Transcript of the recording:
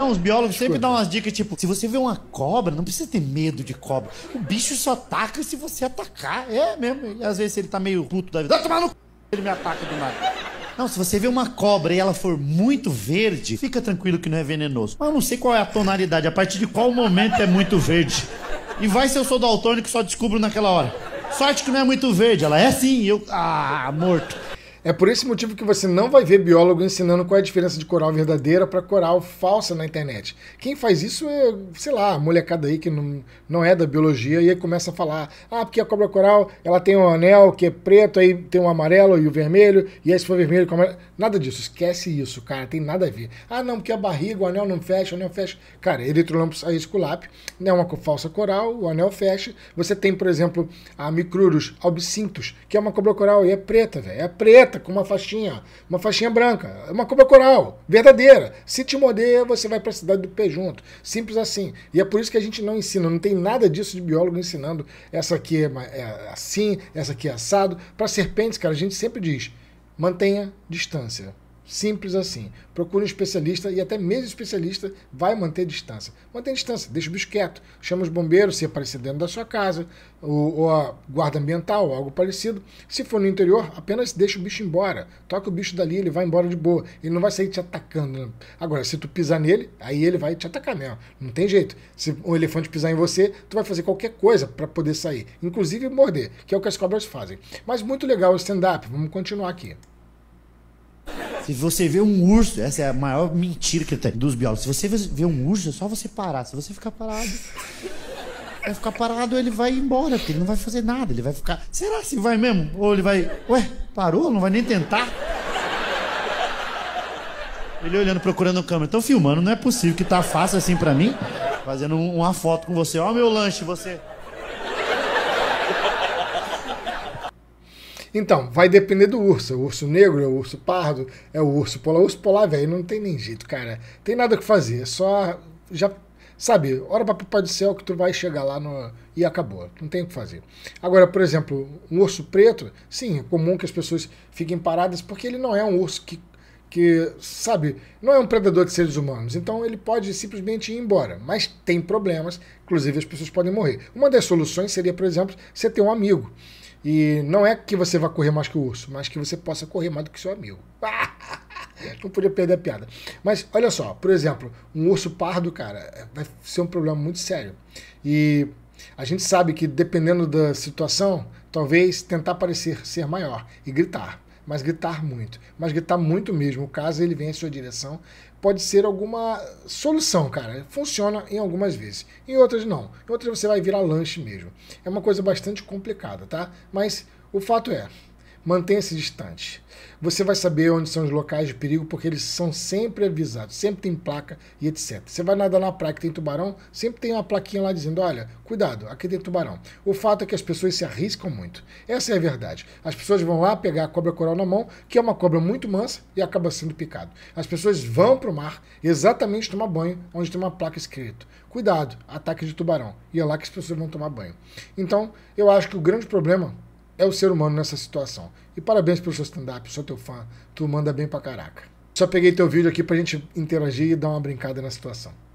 Não, os biólogos sempre dão umas dicas, tipo, se você vê uma cobra, não precisa ter medo de cobra. O bicho só ataca se você atacar. É mesmo. Às vezes ele tá meio puto da vida. Vai tomar no c... Ele me ataca do nada. Não, se você vê uma cobra e ela for muito verde, fica tranquilo que não é venenoso. Mas eu não sei qual é a tonalidade, a partir de qual momento é muito verde. E vai se eu sou daltônico, só descubro naquela hora. Sorte que não é muito verde. Ela é sim, eu. Ah, morto. É por esse motivo que você não vai ver biólogo ensinando qual é a diferença de coral verdadeira para coral falsa na internet. Quem faz isso é, sei lá, a molecada aí que não, não é da biologia e aí começa a falar: ah, porque a cobra coral ela tem um anel que é preto, aí tem o um amarelo e o um vermelho, e aí se for vermelho, como é... nada disso, esquece isso, cara, tem nada a ver. Ah, não, porque a barriga, o anel não fecha, o anel fecha. Cara, Eritrolampus aesculap é uma falsa coral, o anel fecha. Você tem, por exemplo, a Micrurus Albicintus, que é uma cobra coral e é preta, velho, é preta preta com uma faixinha, uma faixinha branca. É uma cobra coral, verdadeira. Se te morder, você vai para a cidade do pé junto. Simples assim. E é por isso que a gente não ensina, não tem nada disso de biólogo ensinando essa aqui é, é assim, essa aqui é assado. Para serpentes, cara, a gente sempre diz, mantenha distância. Simples assim. Procure um especialista e até mesmo especialista vai manter distância. Mantém distância, deixa o bicho quieto. Chama os bombeiros se aparecer dentro da sua casa, ou, ou a guarda ambiental, ou algo parecido. Se for no interior, apenas deixa o bicho embora. Toca o bicho dali, ele vai embora de boa. Ele não vai sair te atacando. Agora, se tu pisar nele, aí ele vai te atacar mesmo. Não tem jeito. Se um elefante pisar em você, tu vai fazer qualquer coisa para poder sair. Inclusive morder, que é o que as cobras fazem. Mas muito legal o stand-up. Vamos continuar aqui. Se você vê um urso, essa é a maior mentira que tem dos biólogos. Se você vê um urso, é só você parar. Se você ficar parado. Vai ficar parado, ele vai embora, porque ele não vai fazer nada, ele vai ficar. Será se vai mesmo? Ou ele vai. Ué, parou? Não vai nem tentar? Ele olhando, procurando a câmera. Estão filmando, não é possível que tá fácil assim para mim. Fazendo uma foto com você. Ó, meu lanche, você. Então, vai depender do urso. O urso negro, é o urso pardo, é o urso polar. O urso polar, velho, não tem nem jeito, cara. Tem nada que fazer. É só. Já. Sabe, hora pra papai do céu que tu vai chegar lá no, e acabou. Não tem o que fazer. Agora, por exemplo, um urso preto, sim, é comum que as pessoas fiquem paradas porque ele não é um urso que que, sabe, não é um predador de seres humanos, então ele pode simplesmente ir embora, mas tem problemas, inclusive as pessoas podem morrer. Uma das soluções seria, por exemplo, você ter um amigo. E não é que você vá correr mais que o urso, mas que você possa correr mais do que seu amigo. não podia perder a piada. Mas olha só, por exemplo, um urso pardo, cara, é, vai ser um problema muito sério. E a gente sabe que dependendo da situação, talvez tentar parecer ser maior e gritar mas gritar muito. Mas gritar muito mesmo. Caso ele venha em sua direção, pode ser alguma solução, cara. Funciona em algumas vezes. Em outras, não. Em outras, você vai virar lanche mesmo. É uma coisa bastante complicada, tá? Mas o fato é, mantenha-se distante. Você vai saber onde são os locais de perigo porque eles são sempre avisados, sempre tem placa e etc. Você vai nadar na praia que tem tubarão, sempre tem uma plaquinha lá dizendo: olha, cuidado, aqui tem tubarão. O fato é que as pessoas se arriscam muito. Essa é a verdade. As pessoas vão lá pegar a cobra coral na mão, que é uma cobra muito mansa e acaba sendo picado. As pessoas vão para o mar exatamente tomar banho, onde tem uma placa escrito: cuidado, ataque de tubarão. E é lá que as pessoas vão tomar banho. Então, eu acho que o grande problema é o ser humano nessa situação. E parabéns pelo seu stand-up, sou teu fã, tu manda bem pra caraca. Só peguei teu vídeo aqui pra gente interagir e dar uma brincada na situação.